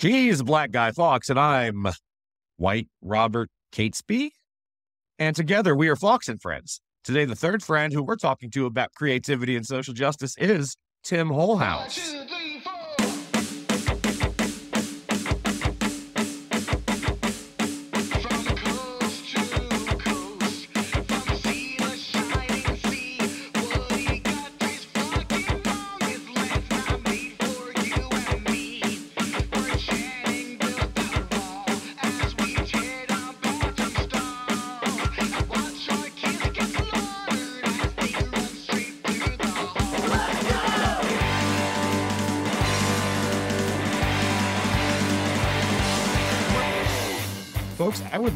He's Black Guy Fox, and I'm White Robert Catesby. And together we are Fox and Friends. Today, the third friend who we're talking to about creativity and social justice is Tim Holhouse.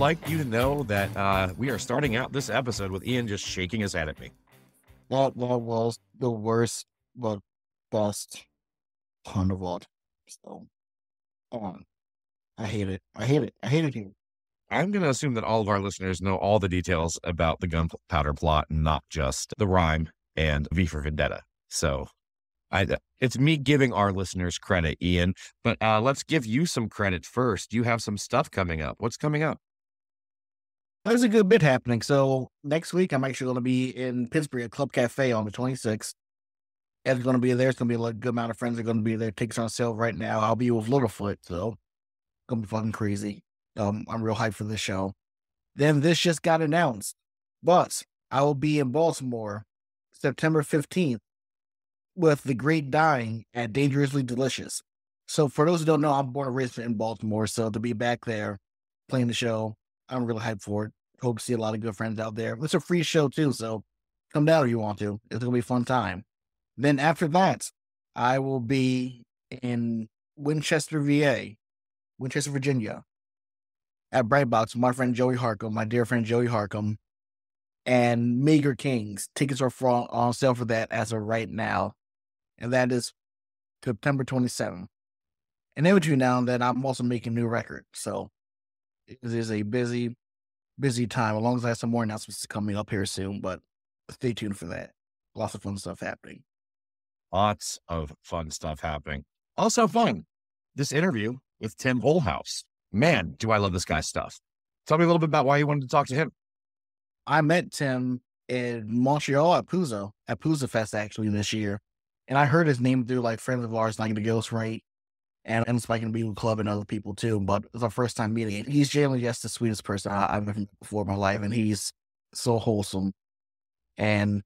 like you to know that uh, we are starting out this episode with Ian just shaking his head at me. That that was the worst but best pun of all. So, um, I hate it. I hate it. I hate it here. I'm going to assume that all of our listeners know all the details about the gunpowder plot, not just the rhyme and V for Vendetta. So I, it's me giving our listeners credit, Ian. But uh, let's give you some credit first. You have some stuff coming up. What's coming up? there's a good bit happening. So next week, I'm actually going to be in Pittsburgh at Club Cafe on the 26th. Ed's going to be there. It's going to be a good amount of friends are going to be there. Tickets on sale right now. I'll be with Littlefoot, so it's going to be fucking crazy. Um, I'm real hyped for this show. Then this just got announced, but I will be in Baltimore September 15th with The Great Dying at Dangerously Delicious. So for those who don't know, I'm born and raised in Baltimore, so to be back there playing the show I'm really hyped for it. Hope to see a lot of good friends out there. It's a free show too, so come down if you want to. It's gonna be a fun time. Then after that, I will be in Winchester, VA, Winchester, Virginia, at Brightbox with my friend Joey Harcum, my dear friend Joey Harcum, and Meager Kings. Tickets are for, on sale for that as of right now, and that is September 27th. And then between now and then, I'm also making new record, so it is a busy, busy time. As long as I have some more announcements coming up here soon, but stay tuned for that. Lots of fun stuff happening. Lots of fun stuff happening. Also fun, this interview with Tim Holhouse. Man, do I love this guy's stuff. Tell me a little bit about why you wanted to talk to him. I met Tim in Montreal at Puzo, at Puzo Fest actually this year. And I heard his name through like friends of ours, not going to ghost right and I'm spiking being with club and other people too. But it's our first time meeting. he's generally just the sweetest person I, have ever met before in my life, and he's so wholesome. And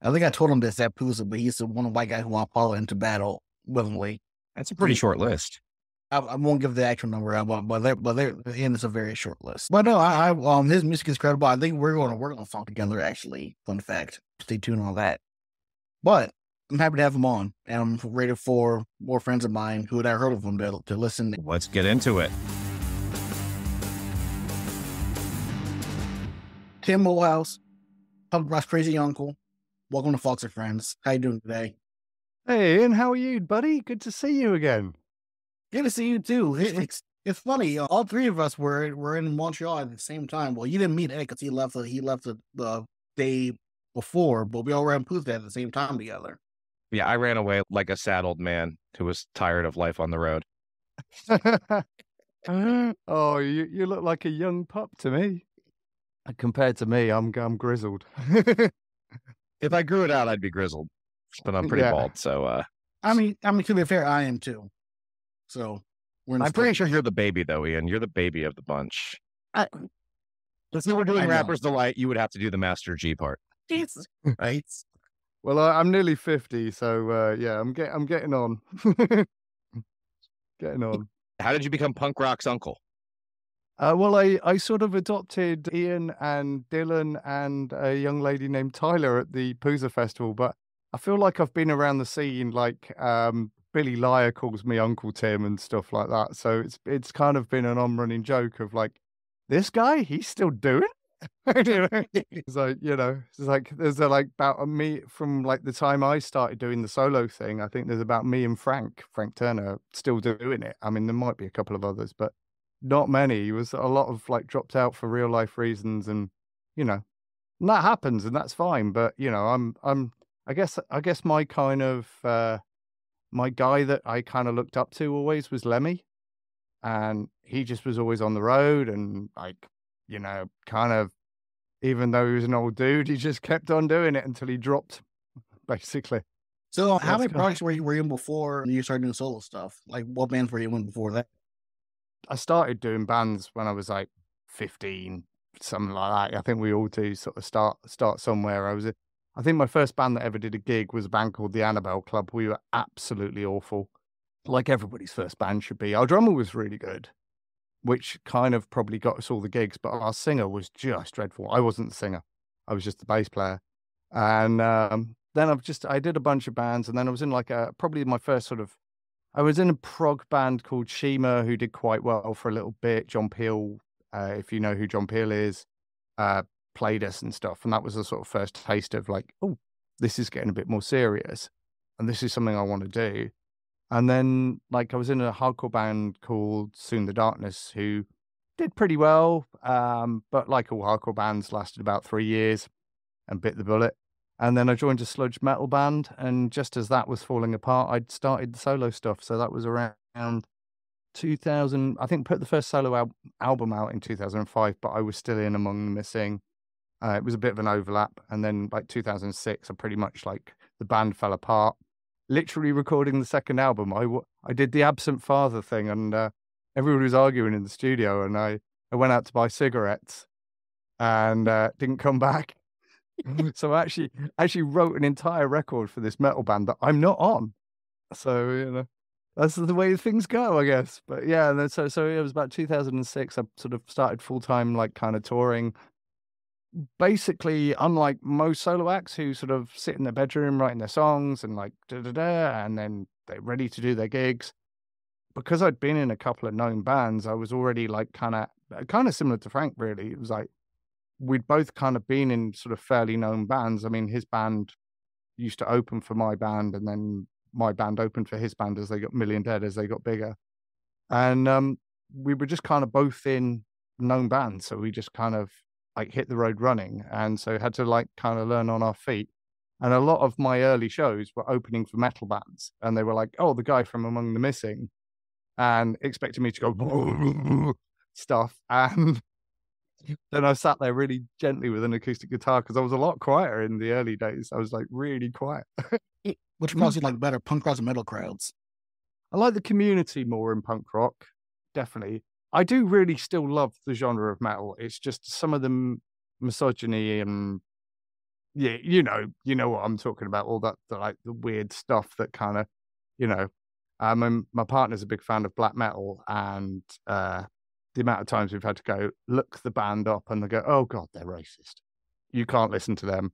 I think I told him this at Pusa, but he's the one white guy who I follow into battle willingly. That's a pretty short list. I, I won't give the actual number out, but but they're, but they're, and it's a very short list. But no, I, I um his music is incredible. I think we're going to work on a song together. Actually, fun fact. Stay tuned on that. But I'm happy to have him on, and I'm ready for more friends of mine who had I heard of him to, to listen. Let's get into it. Tim Mulhouse, Public Rock's crazy uncle. Welcome to Fox and Friends. How you doing today? Hey, and how are you, buddy? Good to see you again. Good to see you too. It's it's funny. All three of us were were in Montreal at the same time. Well, you didn't meet Ed because he left. The, he left the, the day before, but we all ran Puth at the same time together. Yeah, I ran away like a saddled man who was tired of life on the road. oh, you, you look like a young pup to me. compared to me, I'm I'm grizzled. if I grew it out, I'd be grizzled, but I'm pretty yeah. bald. So, uh, I mean, I mean to be fair, I am too. So we're. I'm pretty sure you're the baby though, Ian. You're the baby of the bunch. I, if we were doing I rappers know. delight, you would have to do the Master G part. right. Well, I, am nearly fifty, so uh, yeah, I'm get I'm getting on, getting on. How did you become punk rock's uncle? Uh, well, I, I sort of adopted Ian and Dylan and a young lady named Tyler at the Pooza Festival, but I feel like I've been around the scene. Like um, Billy Liar calls me Uncle Tim and stuff like that. So it's it's kind of been an on running joke of like, this guy, he's still doing It's like you know, it's like there's a, like about me from like the time I started doing the solo thing. I think there's about me and Frank, Frank Turner, still doing it. I mean, there might be a couple of others, but not many. It was a lot of like dropped out for real life reasons, and you know, and that happens, and that's fine. But you know, I'm I'm I guess I guess my kind of uh, my guy that I kind of looked up to always was Lemmy and he just was always on the road and like you know, kind of, even though he was an old dude, he just kept on doing it until he dropped, basically. So, how many projects were you, were you in before you started doing solo stuff? Like, what bands were you in before that? I started doing bands when I was like 15, something like that. I think we all do sort of start start somewhere. I was, a, I think my first band that ever did a gig was a band called the Annabelle Club. We were absolutely awful, like everybody's first band should be. Our drummer was really good, which kind of probably got us all the gigs. But our singer was just dreadful. I wasn't the singer; I was just the bass player. And um, then I've just I did a bunch of bands, and then I was in like a probably my first sort of I was in a prog band called Shima, who did quite well for a little bit. John Peel, uh, if you know who John Peel is, uh, played us and stuff, and that was the sort of first taste of like, oh, this is getting a bit more serious, and this is something I want to do. And then, like, I was in a hardcore band called Soon the Darkness, who did pretty well, um, but like all hardcore bands, lasted about three years and bit the bullet. And then I joined a sludge metal band, and just as that was falling apart, I'd started the solo stuff. So that was around 2000. I think put the first solo al- album out in 2005, but I was still in among the missing. Uh, it was a bit of an overlap, and then like 2006, I pretty much like the band fell apart literally recording the second album, I, I did the absent father thing and uh, everyone was arguing in the studio and I, I went out to buy cigarettes and uh, didn't come back. so I actually, actually wrote an entire record for this metal band that I'm not on. So, you know, that's the way things go, I guess. But yeah, so, so it was about 2006. I sort of started full time, like kind of touring, basically, unlike most solo acts who sort of sit in their bedroom writing their songs and like da da da, and then they're ready to do their gigs. Because I'd been in a couple of known bands, I was already like kind of uh, kind of similar to Frank. Really, it was like we'd both kind of been in sort of fairly known bands. I mean, his band used to open for my band, and then my band opened for his band as they got Million Dead as they got bigger, and um, we were just kind of both in known bands, so we just kind of like hit the road running, and so had to like kind of learn on our feet. And a lot of my early shows were opening for metal bands, and they were like, "Oh, the guy from Among the Missing," and expecting me to go stuff. And then I sat there really gently with an acoustic guitar because I was a lot quieter in the early days. I was like really quiet. Which probably you like better, punk crowds and metal crowds? I like the community more in punk rock, definitely. I do really still love the genre of metal. It's just some of the misogyny and yeah, you know, you know what I'm talking about. All that the, like the weird stuff that kind of, you know, um, uh, and my partner's a big fan of black metal, and uh, the amount of times we've had to go look the band up and they go, oh god, they're racist. You can't listen to them,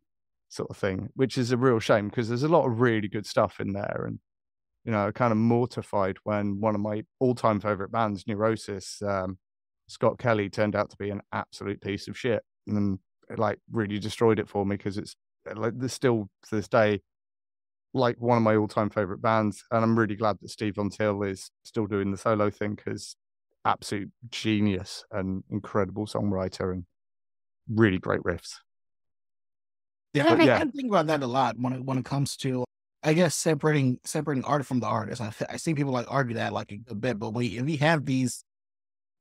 sort of thing, which is a real shame because there's a lot of really good stuff in there, and you know, kind of mortified when one of my all-time favorite bands, Neurosis, um, Scott Kelly, turned out to be an absolute piece of shit, and it, like really destroyed it for me because it's uh, like still to this day like one of my all-time favorite bands and i'm really glad that steve Until is still doing the solo thing because absolute genius and incredible songwriter and really great riffs yeah, yeah. i think about that a lot when it when it comes to I guess separating separating art from the artist. I, I see people like argue that like a, a bit, but we if you have these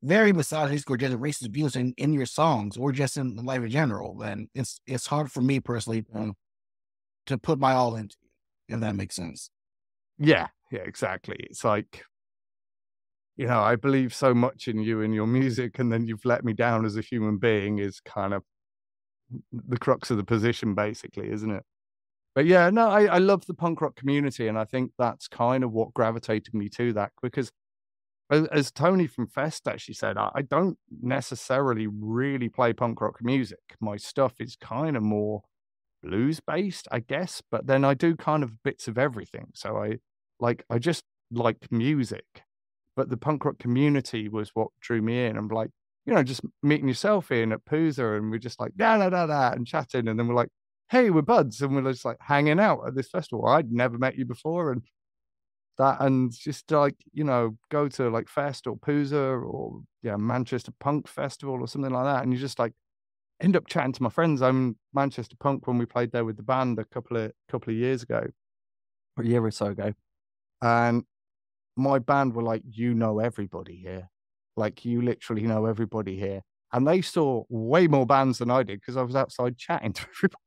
very misogynistic or just racist views in, in your songs or just in life in general, then it's it's hard for me personally to, to put my all into. If that makes sense. Yeah, yeah, exactly. It's like you know, I believe so much in you and your music, and then you've let me down as a human being is kind of the crux of the position, basically, isn't it? but yeah, no, I, I love the punk rock community, and I think that's kind of what gravitated me to that because as Tony from Fest actually said, I, don't necessarily really play punk rock music. My stuff is kind of more blues based, I guess, but then I do kind of bits of everything. So I like I just like music. But the punk rock community was what drew me in. I'm like, you know, just meeting yourself in at Pooza and we're just like da da da da and chatting. And then we're like, hey, we're buds, and we're just like hanging out at this festival. I'd never met you before, and that, and just like you know, go to like Fest or Pooza or yeah, Manchester Punk Festival or something like that, and you just like end up chatting to my friends. I'm Manchester Punk when we played there with the band a couple of couple of years ago, a year or so ago, and my band were like, you know everybody here, like you literally know everybody here. And they saw way more bands than I did because I was outside chatting to everybody.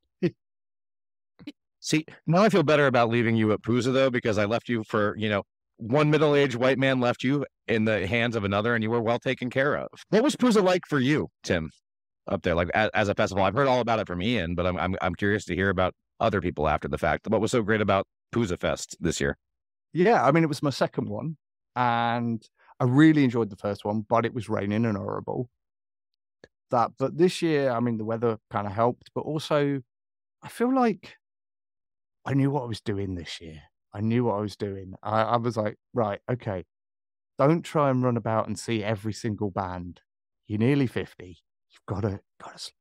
See, now I feel better about leaving you at Pooza though, because I left you for, you know, one middle aged white man left you in the hands of another and you were well taken care of. What was Pooza like for you, Tim, up there, like as, as a festival? I've heard all about it from Ian, but I'm, I'm, I'm curious to hear about other people after the fact. What was so great about Pooza Fest this year? Yeah, I mean, it was my second one and I really enjoyed the first one, but it was raining and horrible. That, but this year, I mean, the weather kind of helped, but also I feel like I knew what I was doing this year. I knew what I was doing. I, I was like, right, okay, don't try and run about and see every single band. You're nearly 50. You've got to, got to.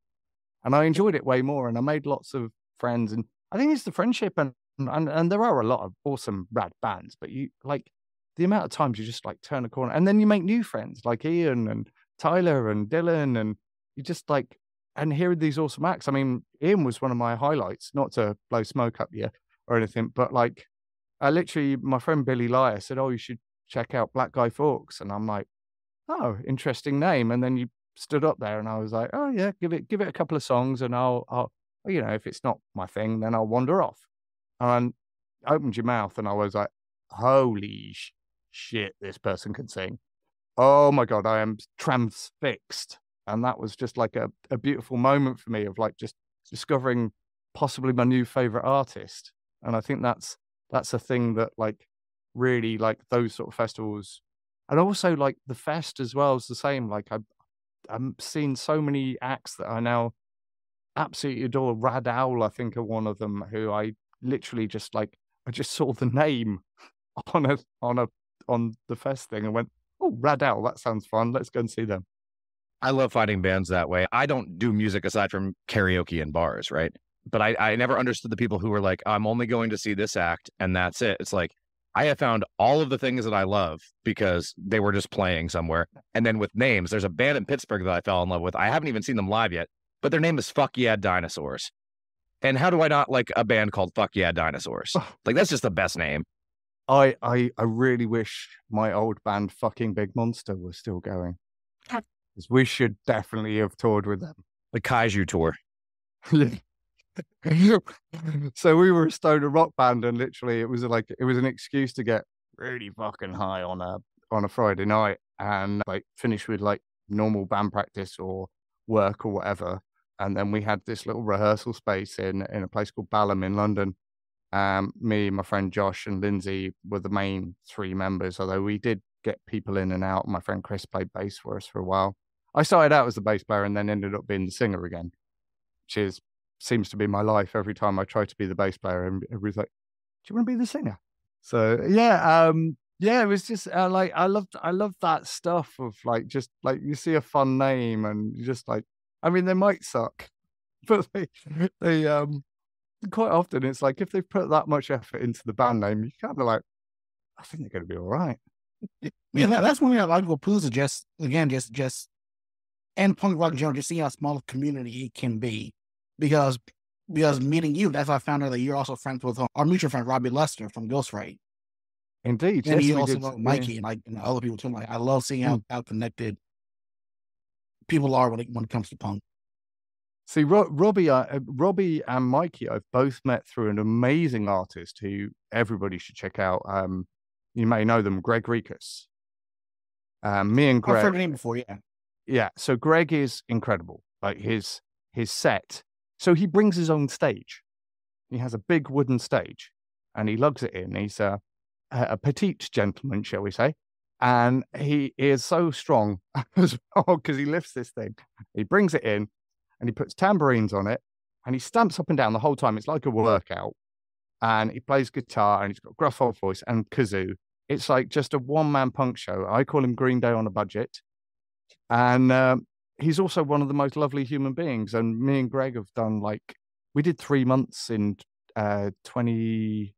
And I enjoyed it way more. And I made lots of friends. And I think it's the friendship. And, and, and there are a lot of awesome rad bands, but you like the amount of times you just like turn a corner and then you make new friends like Ian and Tyler and Dylan. And you just like, and hearing these awesome acts. I mean, Ian was one of my highlights, not to blow smoke up you or anything, but like, I literally, my friend Billy Liar said, Oh, you should check out Black Guy Forks." And I'm like, Oh, interesting name. And then you stood up there and I was like, Oh, yeah, give it, give it a couple of songs and I'll, I'll you know, if it's not my thing, then I'll wander off. And I opened your mouth and I was like, Holy shit, this person can sing. Oh my God, I am transfixed and that was just like a, a beautiful moment for me of like just discovering possibly my new favorite artist and i think that's that's a thing that like really like those sort of festivals and also like the fest as well is the same like i i have seen so many acts that i now absolutely adore rad owl i think are one of them who i literally just like i just saw the name on a on a on the fest thing and went oh rad owl that sounds fun let's go and see them I love finding bands that way. I don't do music aside from karaoke and bars, right? But I, I never understood the people who were like, I'm only going to see this act and that's it. It's like, I have found all of the things that I love because they were just playing somewhere. And then with names, there's a band in Pittsburgh that I fell in love with. I haven't even seen them live yet, but their name is Fuck Yeah Dinosaurs. And how do I not like a band called Fuck Yeah Dinosaurs? Oh. like, that's just the best name. I, I, I really wish my old band, Fucking Big Monster, was still going is we should definitely have toured with them. The Kaiju tour. so we were a stoner rock band, and literally it was like it was an excuse to get really fucking high on a on a Friday night and like finish with like normal band practice or work or whatever. And then we had this little rehearsal space in in a place called Balham in London. Um, me, my friend Josh, and Lindsay were the main three members, although we did get people in and out. My friend Chris played bass for us for a while. I started out as the bass player and then ended up being the singer again, which is seems to be my life. Every time I try to be the bass player, and everybody's like, "Do you want to be the singer?" So yeah, um, yeah, it was just uh, like I loved I loved that stuff of like just like you see a fun name and you just like I mean they might suck, but they they um quite often it's like if they've put that much effort into the band name, you kind of like I think they're going to be all right yeah, that's when we have logical pools is just again, just just and punk rock in general, just see how small a community it can be. Because because meeting you, that's how I found out that you're also friends with uh, our mutual friend Robbie Lester from Ghostwrite. Indeed. And you also Mikey yeah. and like and other people too. Like I love seeing hmm. how, mm. how connected people are when it when it comes to punk. See, Ro- Robbie, uh, uh, Robbie and Mikey, I've both met through an amazing artist who everybody should check out. Um, you may know them, Greg Rikus. Um, me and Greg. I've heard of him before, yeah. Yeah. So Greg is incredible. Like his his set. So he brings his own stage. He has a big wooden stage, and he lugs it in. He's a, a petite gentleman, shall we say? And he is so strong as well because he lifts this thing. He brings it in, and he puts tambourines on it, and he stamps up and down the whole time. It's like a workout and he plays guitar and he's got a gruff old voice and kazoo. It's like just a one man punk show. I call him Green Day on a budget. And um, he's also one of the most lovely human beings. And me and Greg have done like, we did three months in uh, 20,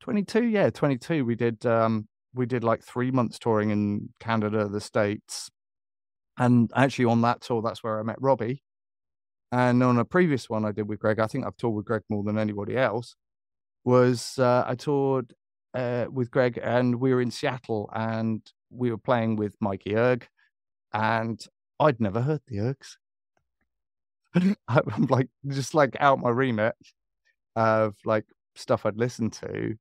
22. Yeah, 22. We did, um, we did like three months touring in Canada, the States. And actually on that tour, that's where I met Robbie. And on a previous one I did with Greg, I think I've toured with Greg more than anybody else was uh, I toured uh, with Greg and we were in Seattle and we were playing with Mikey Erg and I'd never heard the Ergs. I'm like just like out my remit of like stuff I'd listened to.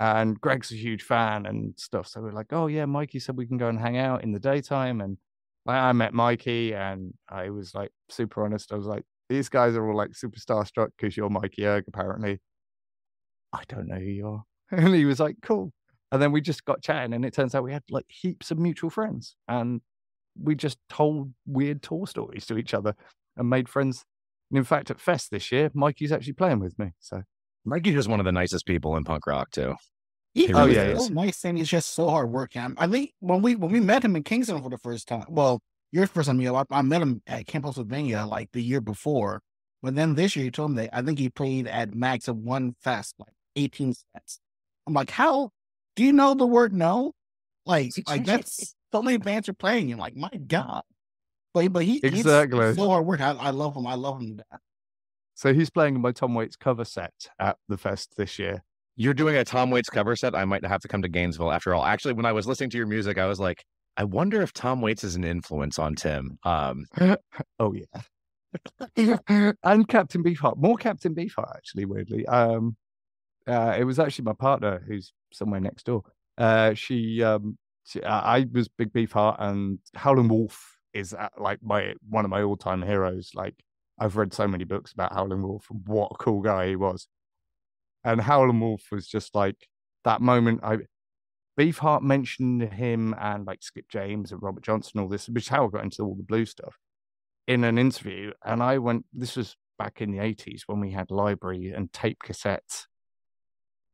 And Greg's a huge fan and stuff. So we're like, oh yeah, Mikey said we can go and hang out in the daytime. And I met Mikey and I was like super honest. I was like, these guys are all like super starstruck because you're Mikey Erg, apparently. I don't know who you are. And he was like, cool. And then we just got chatting, and it turns out we had like heaps of mutual friends. And we just told weird tour stories to each other and made friends. And in fact, at Fest this year, Mikey's actually playing with me. So Mikey's just one of the nicest people in punk rock, too. He, oh, really yeah. Is. So nice and he's just so hard working. I, I think when we when we met him in Kingston for the first time, well, your first time, you know, I, I met him at Camp Pennsylvania like the year before. But then this year, he told me that I think he played at Max at one fest like 18 cents. I'm like, how do you know the word no? Like, like that's the only bands you're playing. You're like, my God. But, but he, exactly. he's so hard work. I, I love him. I love him So he's playing my Tom Waits cover set at the fest this year. You're doing a Tom Waits cover set. I might have to come to Gainesville after all. Actually, when I was listening to your music, I was like, I wonder if Tom Waits is an influence on Tim. Um, oh yeah, and Captain Beefheart, more Captain Beefheart actually. Weirdly, um, uh, it was actually my partner who's somewhere next door. Uh, she, um, she, I was Big Beefheart, and Howlin' Wolf is uh, like my one of my all time heroes. Like I've read so many books about Howlin' Wolf and what a cool guy he was. And Howlin' Wolf was just like that moment. I Beefheart mentioned him and like Skip James and Robert Johnson, all this, which is how I got into all the blue stuff in an interview. And I went, this was back in the 80s when we had library and tape cassettes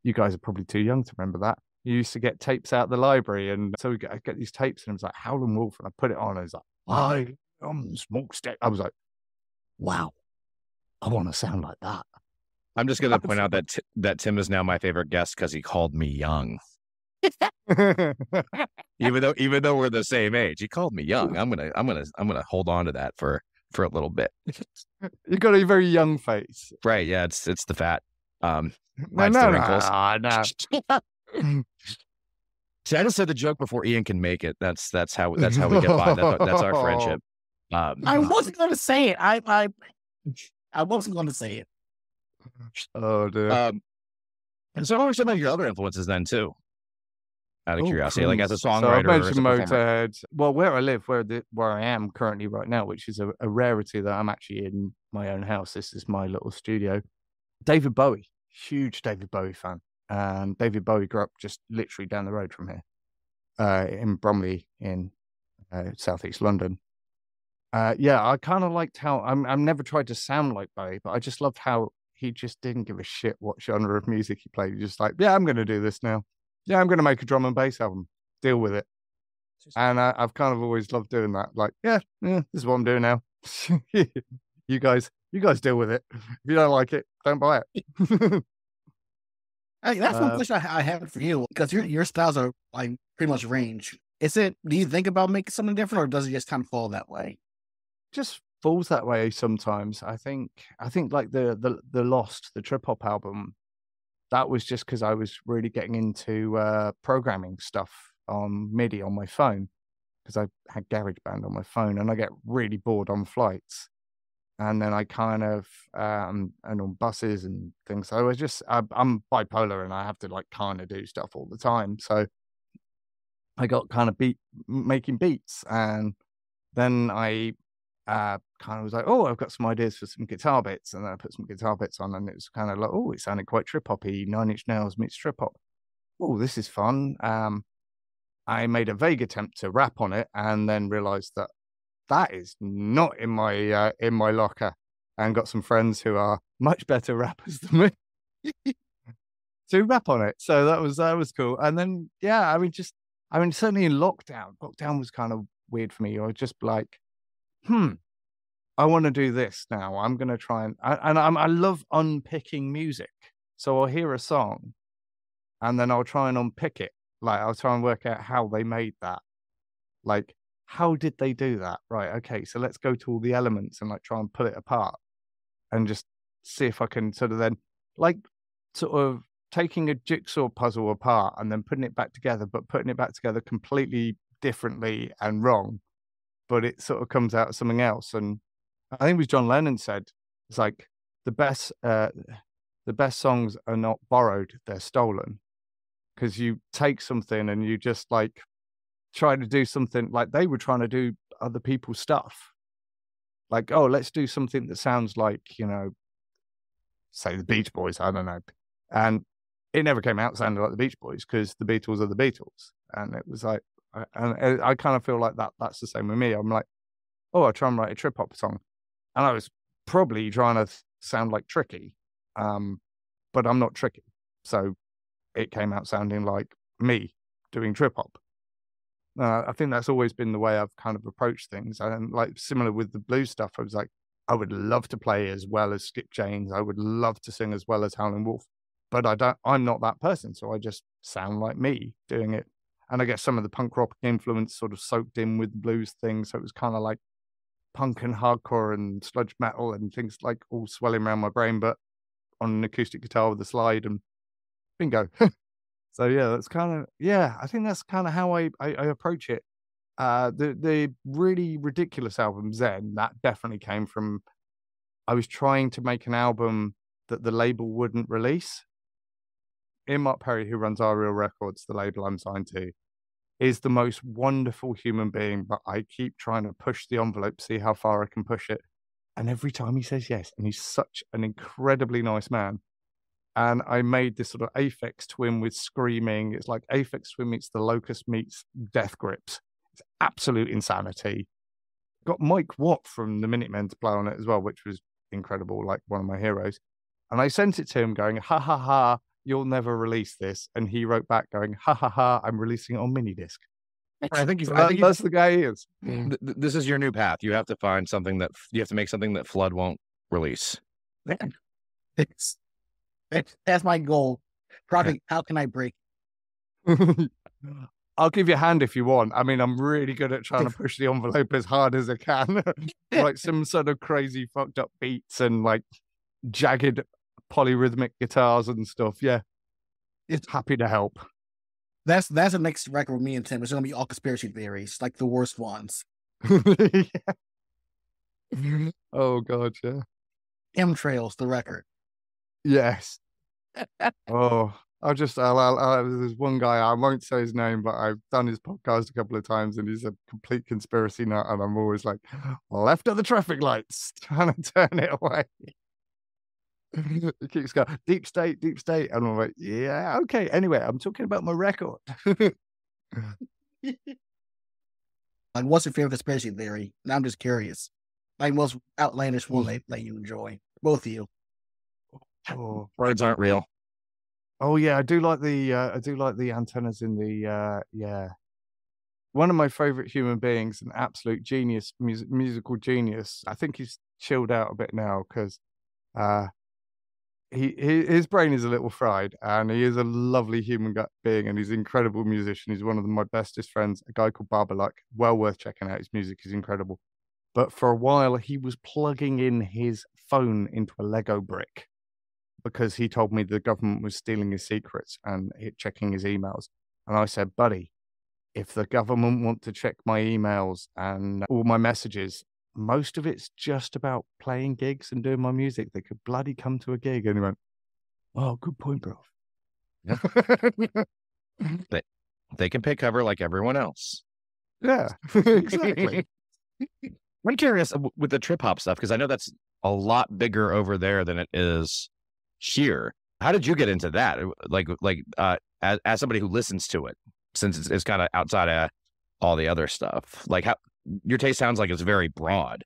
you guys are probably too young to remember that. You used to get tapes out the library. And so we get, I get these tapes and it was like Howlin' Wolf. And I put it on. And it was like, I am Smokestack. I was like, wow, I want to sound like that. I'm just going to point out that, t- that Tim is now my favorite guest because he called me young. even though even though we're the same age, he called me young. I'm gonna I'm gonna I'm gonna hold on to that for for a little bit. you got a very young face, right? Yeah, it's it's the fat. Um, no, no, no, no, no. See, I just said the joke before Ian can make it. That's that's how that's how we get by. That's, that's our friendship. Um, I uh, wasn't going to say it. I I I wasn't going to say it. Oh, dude. Um, and so, what are some of your other influences then, too? Out of curiosity, like as a songwriter, so I mentioned Motorhead. Well, where I live, where the, where I am currently right now, which is a, a rarity that I'm actually in my own house. This is my little studio. David Bowie huge David Bowie fan, and David Bowie grew up just literally down the road from here, uh, in Bromley in uh, southeast London. Uh, yeah, I kind of liked how I'm. I've never tried to sound like Bowie, but I just loved how he just didn't give a shit what genre of music he played. He just like, yeah, I'm going to do this now. Yeah, I'm going to make a drum and bass album. Deal with it. And I, have kind of always loved doing that. Like, yeah, yeah, this is what I'm doing now. you guys, you guys deal with it. If you don't like it, don't buy it. hey, that's uh, one question I, I for you because your your styles are like pretty much range. Is it? Do you think about making something different, or does it just kind of fall that way? Just falls that way sometimes. I think. I think like the the the Lost, the trip hop album. That was just because I was really getting into uh, programming stuff on MIDI on my phone because I had GarageBand on my phone and I get really bored on flights and then I kind of um and on buses and things. So I just I, uh, I'm bipolar and I have to like kind of do stuff all the time. So I got kind of beat making beats, and then I uh, kind of was like, oh, I've got some ideas for some guitar bits, and then I put some guitar bits on, and it was kind of like, oh, it sounded quite trip hoppy, Nine Inch Nails meets trip hop. Oh, this is fun. Um, I made a vague attempt to rap on it, and then realized that that is not in my uh, in my locker, and got some friends who are much better rappers than me to rap on it. So that was that was cool. And then yeah, I mean, just I mean, certainly in lockdown, lockdown was kind of weird for me. I was just like, hmm, I want to do this now. I'm going to try and and I'm, I love unpicking music. So I'll hear a song, and then I'll try and unpick it. Like I'll try and work out how they made that. Like how did they do that? Right. Okay. So let's go to all the elements and like try and pull it apart and just see if I can sort of then like sort of taking a jigsaw puzzle apart and then putting it back together, but putting it back together completely differently and wrong. But it sort of comes out of something else. And I think it was John Lennon said, it's like the best, uh, the best songs are not borrowed, they're stolen. Because you take something and you just like trying to do something like they were trying to do other people's stuff. Like, oh, let's do something that sounds like, you know, say the Beach Boys, I don't know. And it never came out sounding like the Beach Boys because the Beatles are the Beatles. And it was like, and I kind of feel like that that's the same with me. I'm like, oh, i try and write a trip hop song. And I was probably trying to sound like tricky, um, but I'm not tricky. So it came out sounding like me doing trip hop uh, I think that's always been the way I've kind of approached things. And like similar with the blues stuff, I was like, I would love to play as well as Skip James. I would love to sing as well as Howlin' Wolf, but I don't. I'm not that person, so I just sound like me doing it. And I guess some of the punk rock influence sort of soaked in with the blues thing, so it was kind of like punk and hardcore and sludge metal and things like all swelling around my brain, but on an acoustic guitar with a slide and bingo. So yeah, that's kind of yeah. I think that's kind of how I, I, I approach it. Uh, the the really ridiculous album Zen that definitely came from. I was trying to make an album that the label wouldn't release. In Mark Perry, who runs Our Real Records, the label I'm signed to, is the most wonderful human being, but I keep trying to push the envelope, see how far I can push it. And every time he says yes, and he's such an incredibly nice man, and I made this sort of aphex twin with screaming. It's like aphex twin meets the locust meets death grips. It's absolute insanity. Got Mike Watt from the Minutemen to play on it as well, which was incredible, like one of my heroes. And I sent it to him going, ha ha ha, you'll never release this. And he wrote back going, ha ha ha, I'm releasing it on minidisc. I think he's. So that, I think that's he's, the guy he is. Th- this is your new path. You have to find something that you have to make something that Flood won't release. Man, it's that's, my goal. Probably, how can I break? I'll give you a hand if you want. I mean, I'm really good at trying to push the envelope as hard as I can. like some sort of crazy fucked up beats and like jagged polyrhythmic guitars and stuff. Yeah. It's happy to help. That's that's the next record with me and Tim. It's gonna be all conspiracy theories, like the worst ones. Oh god, yeah. M Trails, the record. Yes. oh, I'll just, I'll, I'll, I'll, there's one guy, I won't say his name, but I've done his podcast a couple of times and he's a complete conspiracy nut. And I'm always like, left at the traffic lights, trying to turn it away. it keeps going, deep state, deep state. And I'm like, yeah, okay. Anyway, I'm talking about my record. And what's your favorite conspiracy theory? I'm just curious. Like, most outlandish one mm. that you enjoy? Both of you oh, roads aren't real. Oh yeah, I do like the uh, I do like the antennas in the uh, yeah. One of my favorite human beings, an absolute genius, mus- musical genius. I think he's chilled out a bit now because uh, he, he, his brain is a little fried, and he is a lovely human being, and he's an incredible musician. He's one of my bestest friends, a guy called Barbalak. Well worth checking out. His music is incredible. But for a while, he was plugging in his phone into a Lego brick because he told me the government was stealing his secrets and checking his emails. And I said, buddy, if the government want to check my emails and all my messages, most of it's just about playing gigs and doing my music. They could bloody come to a gig. And he went, oh, good point, bro. they, they can pick cover like everyone else. Yeah, exactly. I'm curious uh, with the trip hop stuff because I know that's a lot bigger over there than it is here. How did you get into that? Like, like uh, as, as somebody who listens to it, since it's, it's kind of outside of all the other stuff. Like, how your taste sounds like it's very broad.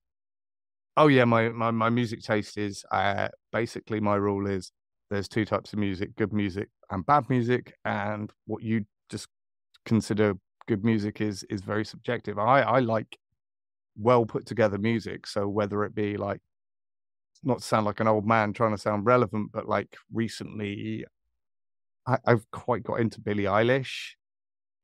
Oh yeah, my my, my music taste is uh, basically my rule is there's two types of music: good music and bad music. And what you just consider good music is is very subjective. I I like well put together music. So whether it be like not sound like an old man trying to sound relevant, but like recently, I, have quite got into Billie Eilish,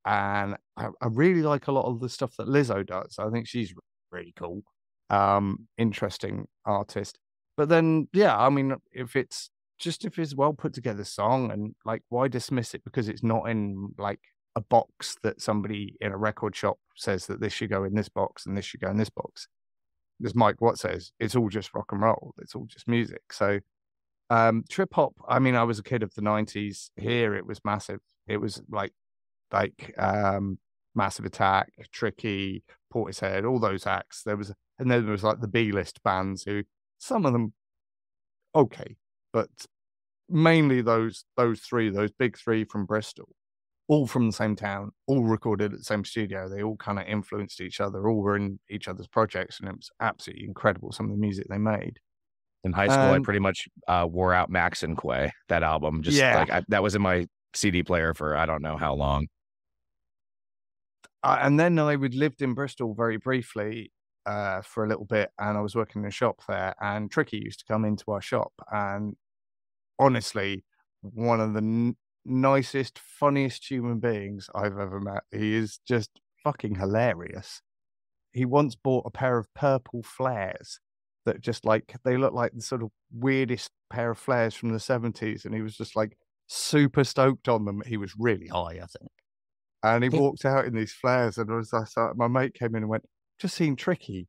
and I, I, really like a lot of the stuff that Lizzo does. I think she's really cool, um, interesting artist. But then, yeah, I mean, if it's just if it's well put together song and like, why dismiss it because it's not in like a box that somebody in a record shop says that this should go in this box and this should go in this box as Mike Watt says, it's all just rock and roll. It's all just music. So um, trip hop. I mean, I was a kid of the '90s. Here, it was massive. It was like like um, Massive Attack, Tricky, Portishead, all those acts. There was, and then there was like the B list bands who some of them okay, but mainly those those three, those big three from Bristol all from the same town, all recorded at the same studio. They all kind of influenced each other, all were in each other's projects, and it was absolutely incredible some of the music they made. In high school, um, I pretty much uh, wore out Max and Quay that album. Just yeah. like I, that was in my CD player for I don't know how long. Uh, and then I would lived in Bristol very briefly uh, for a little bit, and I was working in a shop there. And Tricky used to come into our shop, and honestly, one of the nicest, funniest human beings I've ever met. He is just fucking hilarious. He once bought a pair of purple flares that just like they look like the sort of weirdest pair of flares from the 70s. And he was just like super stoked on them. He was really high, I think. And he walked out in these flares. And as I started, my mate came in and went, Just seemed Tricky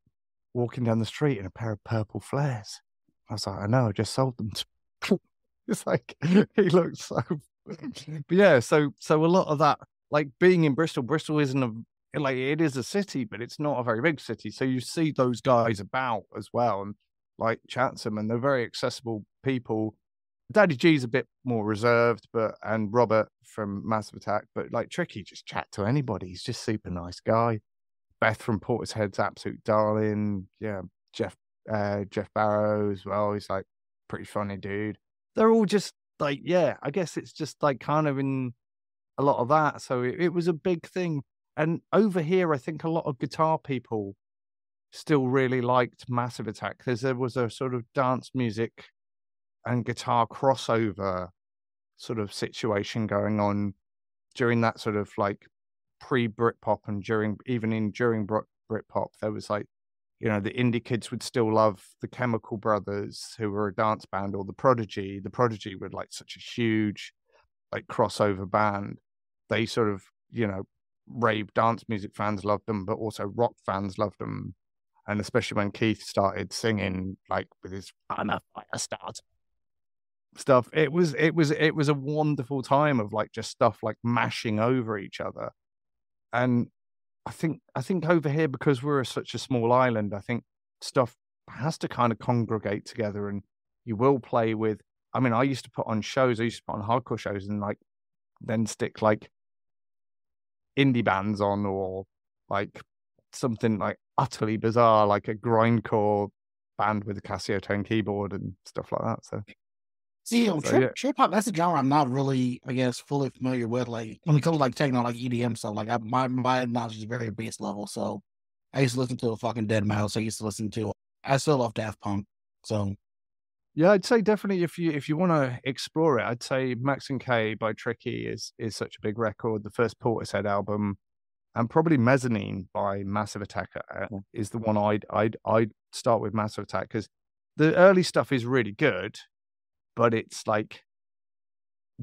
walking down the street in a pair of purple flares. I was like, I know, I just sold them to. it's like, he looked so yeah, so so a lot of that, like being in Bristol, Bristol isn't a like it is a city, but it's not a very big city. So you see those guys about as well, and like them, and they're very accessible people. Daddy G's a bit more reserved, but and Robert from Massive Attack, but like Tricky just chat to anybody. He's just super nice guy. Beth from Portishead's absolute darling. Yeah, Jeff uh, Jeff Barrow as well. He's like pretty funny dude. They're all just like yeah i guess it's just like kind of in a lot of that so it, it was a big thing and over here i think a lot of guitar people still really liked massive attack because there was a sort of dance music and guitar crossover sort of situation going on during that sort of like pre Britpop and during even in during Britpop there was like you know, the indie kids would still love the Chemical Brothers, who were a dance band, or the Prodigy. The Prodigy were like such a huge, like crossover band. They sort of, you know, rave dance music fans loved them, but also rock fans loved them. And especially when Keith started singing, like with his "I'm a fire stuff, it was it was it was a wonderful time of like just stuff like mashing over each other, and I think I think over here because we're such a small island, I think stuff has to kind of congregate together, and you will play with. I mean, I used to put on shows. I used to put on hardcore shows, and like then stick like indie bands on, or like something like utterly bizarre, like a grindcore band with a Casio tone keyboard and stuff like that. So See, you know, so, trip, yeah. trip hop, that's a genre I'm not really, I guess, fully familiar with. Like, when it comes to like techno, like EDM stuff, like I, my, my knowledge is very base level. So I used to listen to a fucking Dead Mouse. I used to listen to, I still love Daft Punk. So yeah, I'd say definitely if you if you want to explore it, I'd say Max and K by Tricky is is such a big record. The first Portishead album, and probably Mezzanine by Massive Attack uh, hmm. is the one I'd I'd I'd start with Massive Attack because the early stuff is really good but it's like,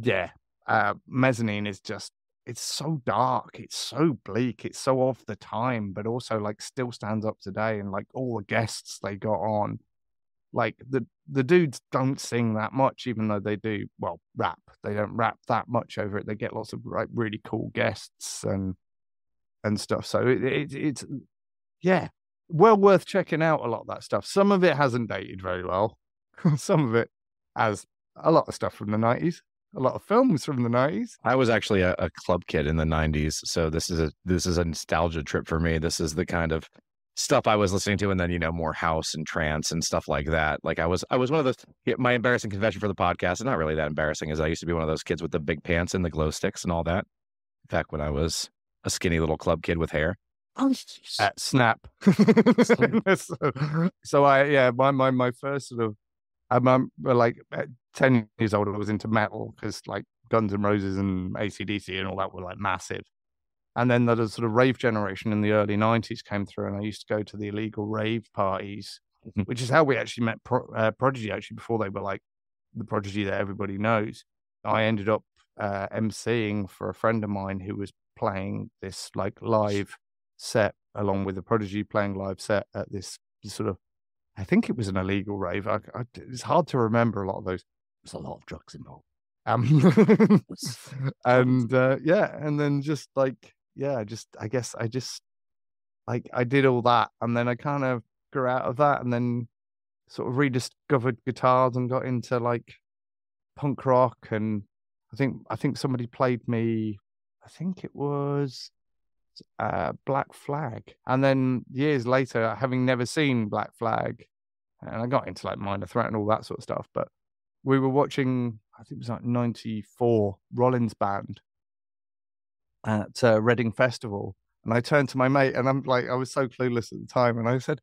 yeah, uh, mezzanine is just it's so dark, it's so bleak, it's so off the time, but also like still stands up today. And like all the guests they got on, like the the dudes don't sing that much, even though they do well rap. They don't rap that much over it. They get lots of like really cool guests and and stuff. So it, it it's yeah, well worth checking out a lot of that stuff. Some of it hasn't dated very well. Some of it as a lot of stuff from the 90s a lot of films from the 90s i was actually a, a, club kid in the 90s so this is a this is a nostalgia trip for me this is the kind of stuff i was listening to and then you know more house and trance and stuff like that like i was i was one of those my embarrassing confession for the podcast is not really that embarrassing is i used to be one of those kids with the big pants and the glow sticks and all that back when i was a skinny little club kid with hair oh, at snap so, so i yeah my, my my first sort of I'm, I'm like at 10 years old, I was into metal because like Guns and Roses and ACDC and all that were like massive. And then the sort of rave generation in the early 90s came through, and I used to go to the illegal rave parties, mm-hmm. which is how we actually met Pro, uh, Prodigy actually before they were like the Prodigy that everybody knows. I ended up uh, emceeing for a friend of mine who was playing this like live set along with the Prodigy playing live set at this sort of I think it was an illegal rave. I, I, it's hard to remember a lot of those. There's a lot of drugs involved. Um, and uh, yeah, and then just like yeah, just I guess I just like I did all that, and then I kind of grew out of that, and then sort of rediscovered guitars and got into like punk rock, and I think I think somebody played me, I think it was uh, Black Flag, and then years later, having never seen Black Flag, and I got into like minor threat and all that sort of stuff. But we were watching, I think it was like '94 Rollins Band at uh, Reading Festival, and I turned to my mate, and I'm like, I was so clueless at the time, and I said,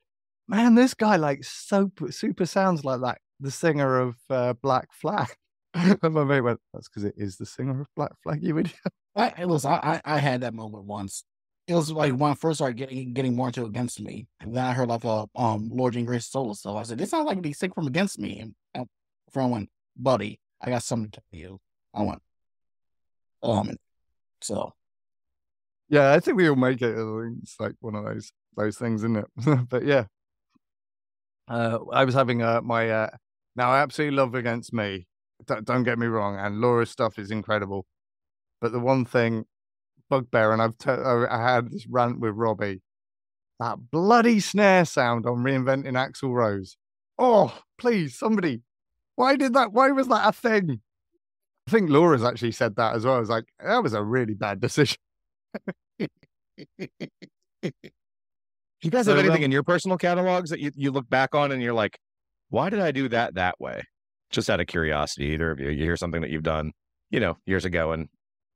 "Man, this guy like so super sounds like that the singer of uh, Black Flag." and my mate went, "That's because it is the singer of Black Flag, you idiot." I, was. I, I had that moment once it was like when I first started getting getting more into against me. And then I heard like a uh, um Lord and Grace solo. So I said, This sounds like they would sick from against me. and from went, buddy, I got something to tell you. I went, um, so yeah, I think we all make it. It's like one of those those things, isn't it? but yeah, uh, I was having uh, my uh, now I absolutely love against me. D- don't get me wrong, and Laura's stuff is incredible. But the one thing bugbear, and I've t- I had this rant with Robbie. That bloody snare sound on reinventing Axl Rose. Oh, please, somebody, why did that? Why was that a thing? I think Laura's actually said that as well. I was like, that was a really bad decision. Do you guys so, have anything in your personal catalogs that you, you look back on and you're like, why did I do that that way? Just out of curiosity, either of you, you hear something that you've done, you know, years ago, and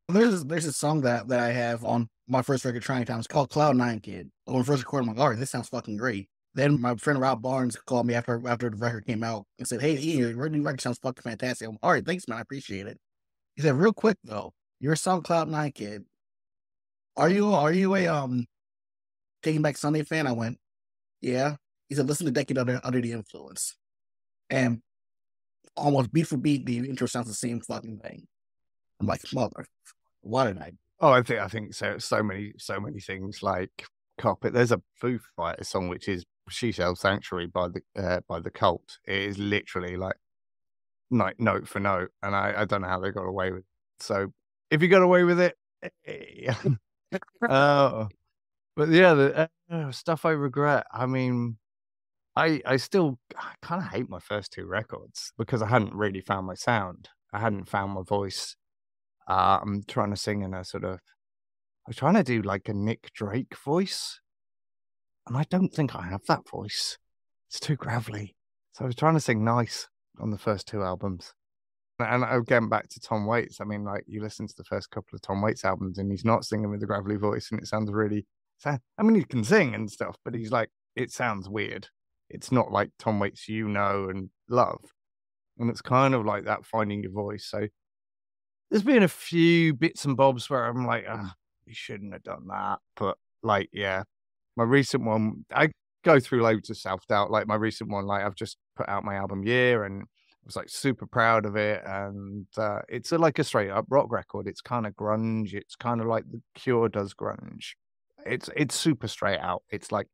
there's there's a song that that I have on my first record, Trying Times, called Cloud Nine Kid. When I first recorded, I'm like, all right, this sounds fucking great. Then my friend Rob Barnes called me after after the record came out and said, "Hey, Ian, your new record sounds fucking fantastic." I'm all right, thanks, man, I appreciate it. He said, "Real quick though, you're a song Cloud Nine Kid. Are you are you a um Taking Back Sunday fan?" I went, "Yeah." He said, "Listen to Decade Under Under the Influence," and almost beat for beat, the intro sounds the same fucking thing. I'm like, mother, what did I? Oh, I think I think so. So many, so many things like carpet. There's a Foo Fighters song which is "She Shall Sanctuary" by the uh, by the Cult. It is literally like note note for note, and I, I don't know how they got away with. It. So if you got away with it, eh, oh, uh, but yeah, the uh, stuff I regret. I mean, I I still I kind of hate my first two records because I hadn't really found my sound. I hadn't found my voice. Uh, I'm trying to sing in a sort of, I'm trying to do like a Nick Drake voice. And I don't think I have that voice. It's too gravelly. So I was trying to sing nice on the first two albums. And again, oh, back to Tom Waits. I mean, like you listen to the first couple of Tom Waits albums and he's not singing with a gravelly voice and it sounds really, I mean, he can sing and stuff, but he's like, it sounds weird. It's not like Tom Waits you know and love. And it's kind of like that finding your voice. So there's been a few bits and bobs where I'm like, oh, you shouldn't have done that. But like, yeah, my recent one, I go through loads of self doubt. Like my recent one, like I've just put out my album year and I was like super proud of it. And uh, it's a, like a straight up rock record. It's kind of grunge. It's kind of like The Cure does grunge. It's it's super straight out. It's like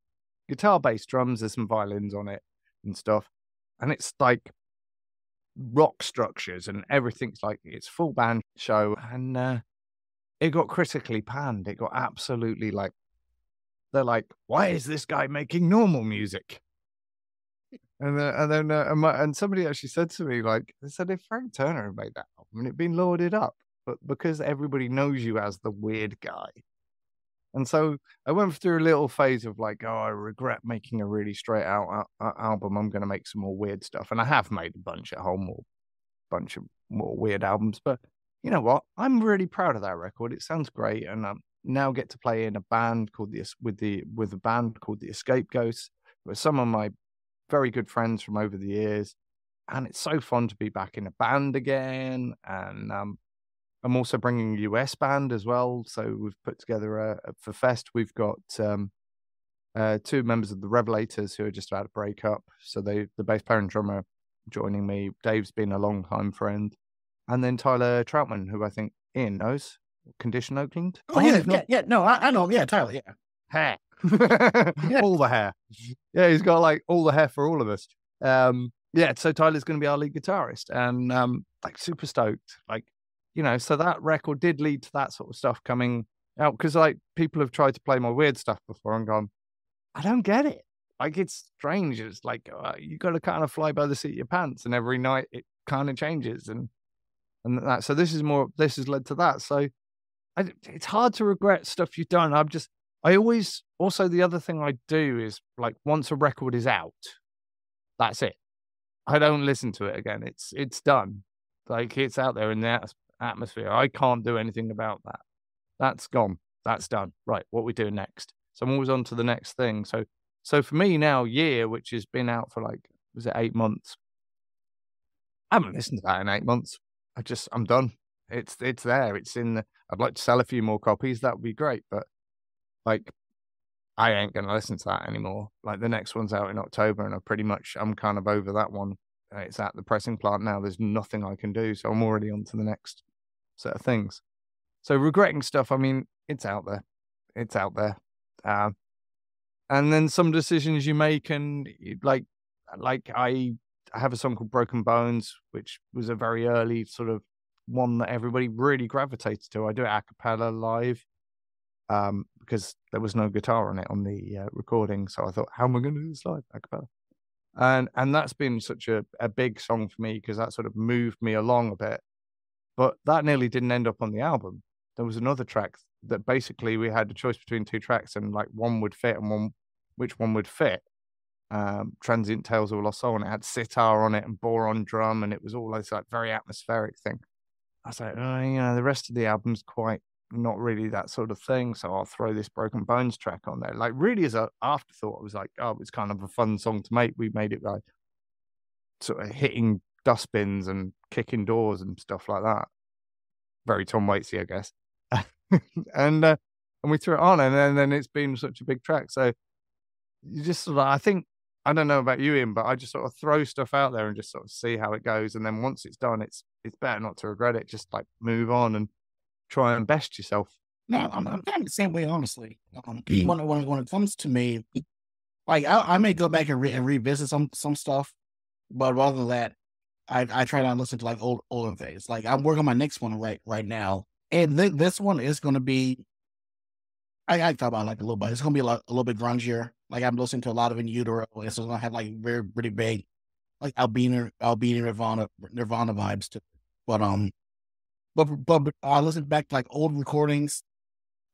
guitar, bass, drums. There's some violins on it and stuff. And it's like rock structures and everything's like it's full band show and uh, it got critically panned it got absolutely like they're like why is this guy making normal music and then, and then uh, and, my, and, somebody actually said to me like they said if frank turner had made that album it'd been lauded up but because everybody knows you as the weird guy and so I went through a little phase of like, oh, I regret making a really straight out album. I'm going to make some more weird stuff. And I have made a bunch at home or bunch of more weird albums. But you know what? I'm really proud of that record. It sounds great. And I now get to play in a band called the, with the, with a band called the Escape Ghosts with some of my very good friends from over the years. And it's so fun to be back in a band again. And, um, I'm also bringing a US band as well. So we've put together a, a for Fest. We've got um, uh, two members of the Revelators who are just about to break up. So they, the bass player and drummer, joining me. Dave's been a long time friend, and then Tyler Troutman, who I think Ian knows. Condition Oakland. Oh, oh yeah, yeah, yeah, No, I, I, know. Yeah, Tyler. Yeah, hair. yeah. all the hair. Yeah, he's got like all the hair for all of us. Um, yeah, so Tyler's going to be our lead guitarist, and um, like super stoked. Like you know, so that record did lead to that sort of stuff coming out because like people have tried to play my weird stuff before and gone, I don't get it. Like it's strange. It's like uh, you got to kind of fly by the seat of your pants, and every night it kind of changes and and that. So this is more. This has led to that. So I, it's hard to regret stuff you've done. I'm just. I always also the other thing I do is like once a record is out, that's it. I don't listen to it again. It's it's done. Like it's out there and that's atmosphere. I can't do anything about that. That's gone. That's done. Right. What we do next? So I'm always on to the next thing. So, so for me now, year, which has been out for like, was it eight months? I haven't listened to that in eight months. I just, I'm done. It's, it's there. It's in the, I'd like to sell a few more copies. That would be great. But like, I ain't going to listen to that anymore. Like the next one's out in October and I pretty much, I'm kind of over that one it's at the pressing plant now. There's nothing I can do. So I'm already on to the next set of things. So regretting stuff, I mean, it's out there. It's out there. Um, and then some decisions you make and like, like I, I have a song called Broken Bones, which was a very early sort of one that everybody really gravitated to. I do it a cappella live um, because there was no guitar on it on the uh, recording. So I thought, how am I going to do this live a cappella? and and that's been such a, a big song for me because that sort of moved me along a bit but that nearly didn't end up on the album there was another track that basically we had a choice between two tracks and like one would fit and one which one would fit um, transient tales of a lost soul and it had sitar on it and boron drum and it was all this like very atmospheric thing i was like oh, you know the rest of the album's quite not really that sort of thing. So I'll throw this Broken Bones track on there. Like, really, as an afterthought, I was like, oh, it's kind of a fun song to make. We made it like sort of hitting dustbins and kicking doors and stuff like that. Very Tom Waitsy, I guess. and uh, and we threw it on, and then, and then it's been such a big track. So you just sort of, I think I don't know about you, Ian, but I just sort of throw stuff out there and just sort of see how it goes. And then once it's done, it's it's better not to regret it. Just like move on and try and best yourself? No, I'm, I'm kind of the same way, honestly. Um, mm. when, when, when it comes to me, like I, I may go back and, re- and, revisit some some stuff, but rather than that, I, I try not to listen to like old older things. Like I'm working on my next one right right now, and th- this one is going to be. I, I thought about like a little bit. It's going to be a little bit grungier. Like I'm listening to a lot of In Utero, and so it's going to have like very pretty big, like albino albino Nirvana Nirvana vibes to. It. But um, but but I listen back to like old recordings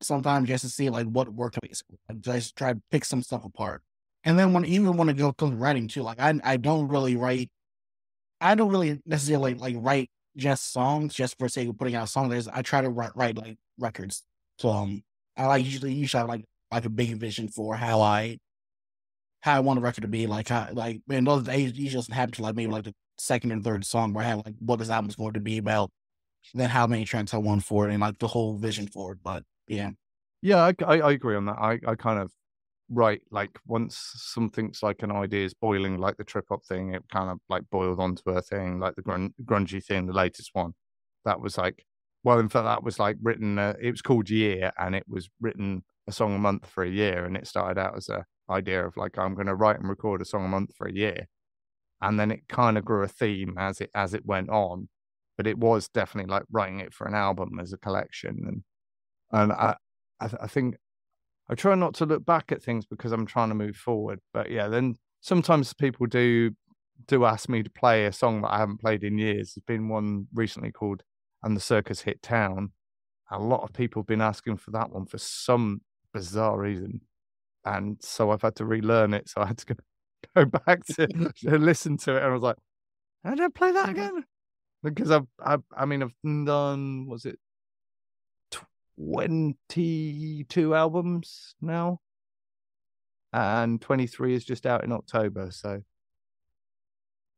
sometimes just to see like what worked basically. I just try to pick some stuff apart. And then when even when it goes to writing too, like I I don't really write I don't really necessarily like write just songs just for sake of putting out songs. There's, I try to write, write like records. So um I like usually usually have like like a big vision for how I how I want a record to be. Like how like in those days usually doesn't happen to like maybe like the second and third song where I have like what this album's going to be about then how many trends I want for it and like the whole vision for it. But yeah. Yeah, I, I, I agree on that. I, I kind of right like once something's like an idea is boiling like the trip up thing it kind of like boiled onto a thing like the grun- grungy thing the latest one that was like well in fact that was like written uh, it was called year and it was written a song a month for a year and it started out as a idea of like i'm going to write and record a song a month for a year and then it kind of grew a theme as it as it went on but it was definitely like writing it for an album as a collection. And and I I, th- I think I try not to look back at things because I'm trying to move forward. But yeah, then sometimes people do do ask me to play a song that I haven't played in years. There's been one recently called "And the Circus Hit Town." A lot of people have been asking for that one for some bizarre reason, and so I've had to relearn it. So I had to go, go back to, to listen to it, and I was like, "I don't play that again?" because I've, I, I mean, I've done was it twenty two albums now, and twenty three is just out in October. So,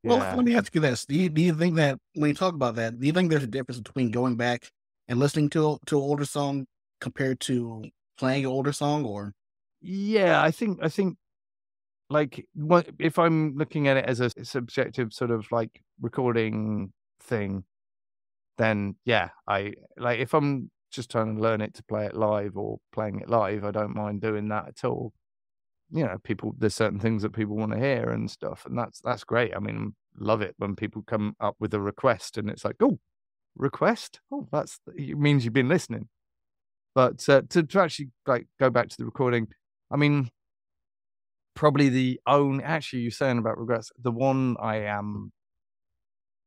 yeah. well, let me ask you this: do you, do you think that when you talk about that, do you think there's a difference between going back and listening to to an older song compared to playing an older song, or? Yeah, I think I think like if I'm looking at it as a subjective sort of like recording thing, then yeah, I like if I'm just trying to learn it to play it live or playing it live, I don't mind doing that at all. You know, people there's certain things that people want to hear and stuff, and that's that's great. I mean, love it when people come up with a request and it's like, oh, request, oh, that's it means you've been listening. But uh, to to actually like go back to the recording, I mean, probably the own actually you're saying about regrets the one i am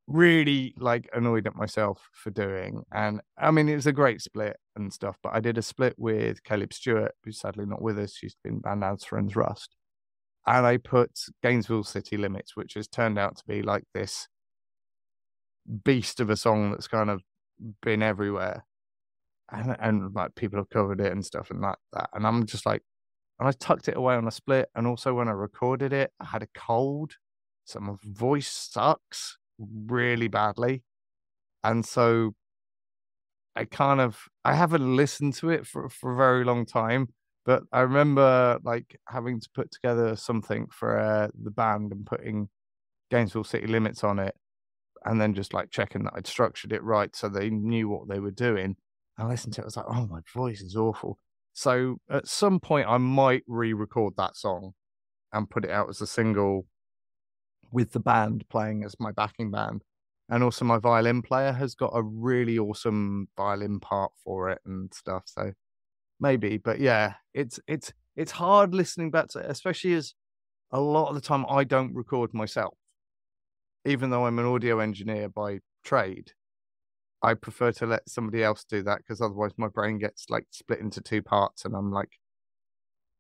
really like annoyed at myself for doing. And I mean, it was a great split and stuff, but I did a split with Caleb Stewart, who's sadly not with us. She's been banned as Friends Rust. And I put Gainesville City Limits, which has turned out to be like this beast of a song that's kind of been everywhere. And, and like people have covered it and stuff and like that. And I'm just like, and I tucked it away on a split. And also when I recorded it, I had a cold. So my voice sucks really badly. And so I kind of I haven't listened to it for, for a very long time, but I remember like having to put together something for uh, the band and putting Gainesville City Limits on it, and then just like checking that I'd structured it right so they knew what they were doing. I listened to it, I was like, oh, my voice is awful. So at some point, I might re-record that song and put it out as a single with the band playing as my backing band. And also, my violin player has got a really awesome violin part for it and stuff. So maybe, but yeah, it's it's it's hard listening back to, it, especially as a lot of the time I don't record myself, even though I'm an audio engineer by trade. I prefer to let somebody else do that because otherwise my brain gets like split into two parts, and I'm like,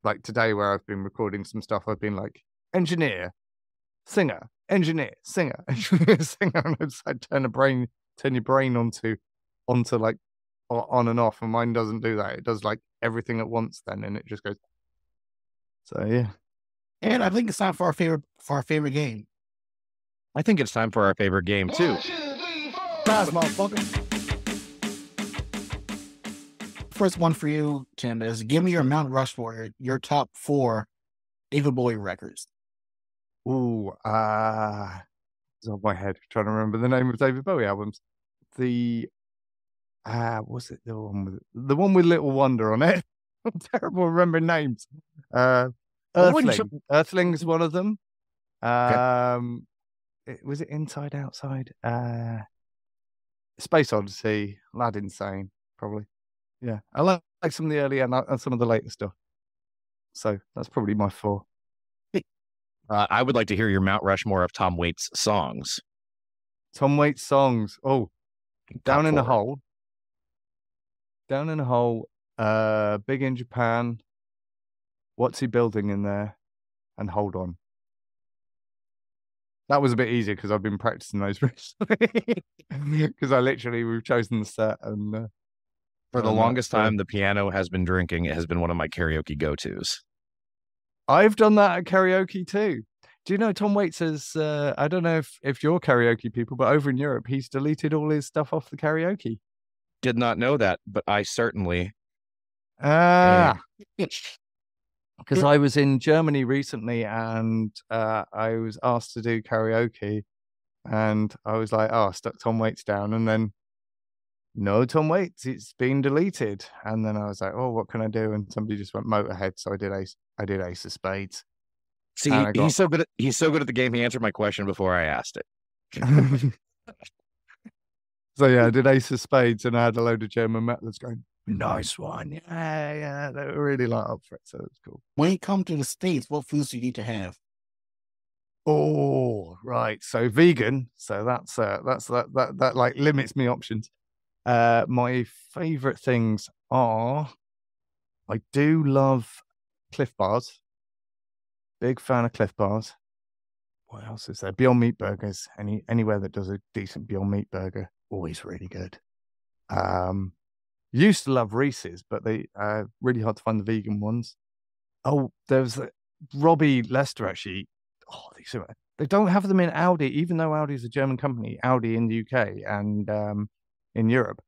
like today where I've been recording some stuff, I've been like, engineer, singer, engineer, singer, engineer, singer. And I like, turn the brain, turn your brain onto, onto like on and off. And mine doesn't do that. It does like everything at once then. And it just goes. So, yeah. And I think it's time for our favorite, for our favorite game. I think it's time for our favorite game too. Guys, motherfucker. First one for you, Tim, is give me your Mount Rushmore, your top four David Bowie records. Ooh, ah, uh, it's on my head. Trying to remember the name of David Bowie albums. The ah, uh, was it the one with the one with Little Wonder on it? I'm terrible remembering names. Uh, Earthling. You... Earthling is one of them. Um, okay. it, was it Inside Outside? Uh, Space Odyssey, Lad Insane, probably. Yeah, I like, like some of the early and, uh, and some of the later stuff. So that's probably my four. Uh, I would like to hear your Mount Rushmore of Tom Waits songs. Tom Waits songs. Oh, down in the hole. Down in the hole. Uh, big in Japan. What's he building in there? And hold on. That was a bit easier because I've been practicing those recently. Because I literally we've chosen the set and uh, for the longest time, the piano has been drinking. It has been one of my karaoke go tos. I've done that at karaoke too. Do you know Tom Waits is? Uh, I don't know if if you're karaoke people, but over in Europe, he's deleted all his stuff off the karaoke. Did not know that, but I certainly. Ah. Uh, because I was in Germany recently and uh, I was asked to do karaoke, and I was like, "Oh, I stuck Tom Waits down," and then, no, Tom Waits, it's been deleted. And then I was like, "Oh, what can I do?" And somebody just went Motorhead, so I did Ace. I did Ace of Spades. See, he, he's so good. At, he's so good at the game. He answered my question before I asked it. so yeah, I did Ace of Spades, and I had a load of German metalers going, "Nice one, yeah, yeah." They were really like up for it, so it's cool. When you come to the states, what foods do you need to have? Oh, right. So vegan. So that's uh, that's that that that like limits me options. Uh, my favorite things are I do love Cliff Bars. Big fan of Cliff Bars. What else is there? Beyond Meat Burgers. Any anywhere that does a decent Beyond Meat burger, always really good. Um, used to love Reese's, but they uh, really hard to find the vegan ones. Oh, there was Robbie Lester actually. Oh, these are, they don't have them in Audi, even though Audi is a German company. Audi in the UK and um, in Europe